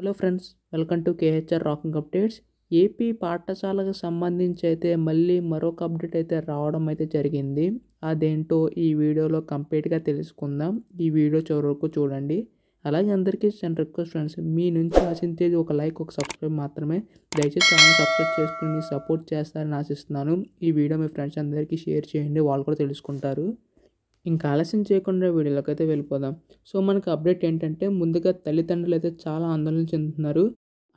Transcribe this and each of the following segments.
hello friends welcome to KHR rocking updates AP పాఠశాలకు సంబంధించి అయితే మళ్ళీ మరొక అప్డేట్ అయితే రావడం అయితే జరిగింది అదేంటో ఈ వీడియోలో కంప్లీట్గా తెలుసుకుందాం ఈ వీడియో చివరకు చూడండి అలాగే అందరికీ చిన్న రిక్వెస్ట్ ఫ్రెండ్స్ మీ నుంచి ఆశించేది ఒక లైక్ ఒక సబ్స్క్రైబ్ మాత్రమే దయచేసి ఛానల్ సబ్స్క్రైబ్ చేసుకుని సపోర్ట్ చేస్తారని ఆశిస్తున్నాను ఈ వీడియో మీ ఫ్రెండ్స్ అందరికీ షేర్ చేయండి వాళ్ళు కూడా తెలుసుకుంటారు ఇంకా ఆలస్యం చేయకుండా వీడియోలోకి అయితే వెళ్ళిపోదాం సో మనకు అప్డేట్ ఏంటంటే ముందుగా తల్లిదండ్రులు అయితే చాలా ఆందోళన చెందుతున్నారు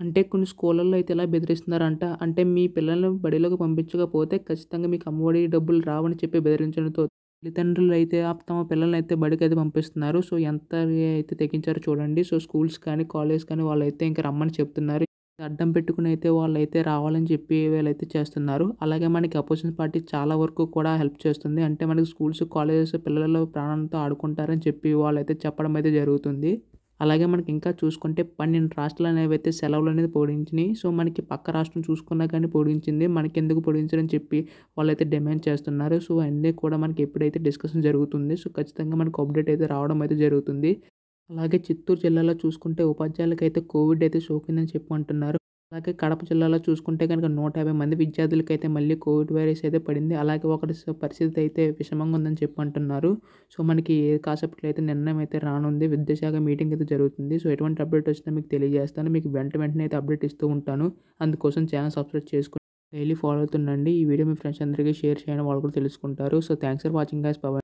అంటే కొన్ని స్కూళ్ళల్లో అయితే ఇలా బెదిరిస్తున్నారంట అంటే మీ పిల్లల్ని బడిలోకి పంపించకపోతే ఖచ్చితంగా మీకు అమ్మఒడి డబ్బులు రావని చెప్పి బెదిరించడంతో తల్లిదండ్రులు అయితే తమ పిల్లల్ని అయితే బడికి అయితే పంపిస్తున్నారు సో ఎంత అయితే తెగించారో చూడండి సో స్కూల్స్ కానీ కాలేజ్ కానీ వాళ్ళు అయితే ఇంకా రమ్మని చెప్తున్నారు అడ్డం పెట్టుకుని అయితే వాళ్ళు అయితే రావాలని చెప్పి అయితే చేస్తున్నారు అలాగే మనకి అపోజిషన్ పార్టీ చాలా వరకు కూడా హెల్ప్ చేస్తుంది అంటే మనకి స్కూల్స్ కాలేజెస్ పిల్లలు ప్రాణాలతో ఆడుకుంటారని చెప్పి వాళ్ళైతే చెప్పడం అయితే జరుగుతుంది అలాగే మనకి ఇంకా చూసుకుంటే పన్నెండు రాష్ట్రాలు అనేవి అయితే సెలవులు అనేది పొడిగించినాయి సో మనకి పక్క రాష్ట్రం చూసుకున్నా కానీ పొడిగించింది మనకి ఎందుకు పొడిగించని చెప్పి వాళ్ళు అయితే డిమాండ్ చేస్తున్నారు సో అన్నీ కూడా మనకి ఎప్పుడైతే డిస్కషన్ జరుగుతుంది సో ఖచ్చితంగా మనకు అప్డేట్ అయితే రావడం అయితే జరుగుతుంది అలాగే చిత్తూరు జిల్లాలో చూసుకుంటే అయితే కోవిడ్ అయితే సోకిందని చెప్పు అంటున్నారు అలాగే కడప జిల్లాలో చూసుకుంటే కనుక నూట యాభై మంది విద్యార్థులకి అయితే మళ్ళీ కోవిడ్ వైరస్ అయితే పడింది అలాగే ఒకటి పరిస్థితి అయితే విషమంగా ఉందని చెప్పి అంటున్నారు సో మనకి ఏ కాసేపట్లో అయితే నిర్ణయం అయితే రానుంది విద్యాశాఖ మీటింగ్ అయితే జరుగుతుంది సో ఎటువంటి అప్డేట్ వచ్చినా మీకు తెలియజేస్తాను మీకు వెంట వెంటనే అయితే అప్డేట్ ఇస్తూ ఉంటాను అందుకోసం ఛానల్ సబ్స్క్రైబ్ చేసుకుని డైలీ ఫాలో అవుతుండండి ఈ వీడియో మీ ఫ్రెండ్స్ అందరికీ షేర్ చేయడం వాళ్ళు కూడా తెలుసుకుంటారు so thanks for watching guys power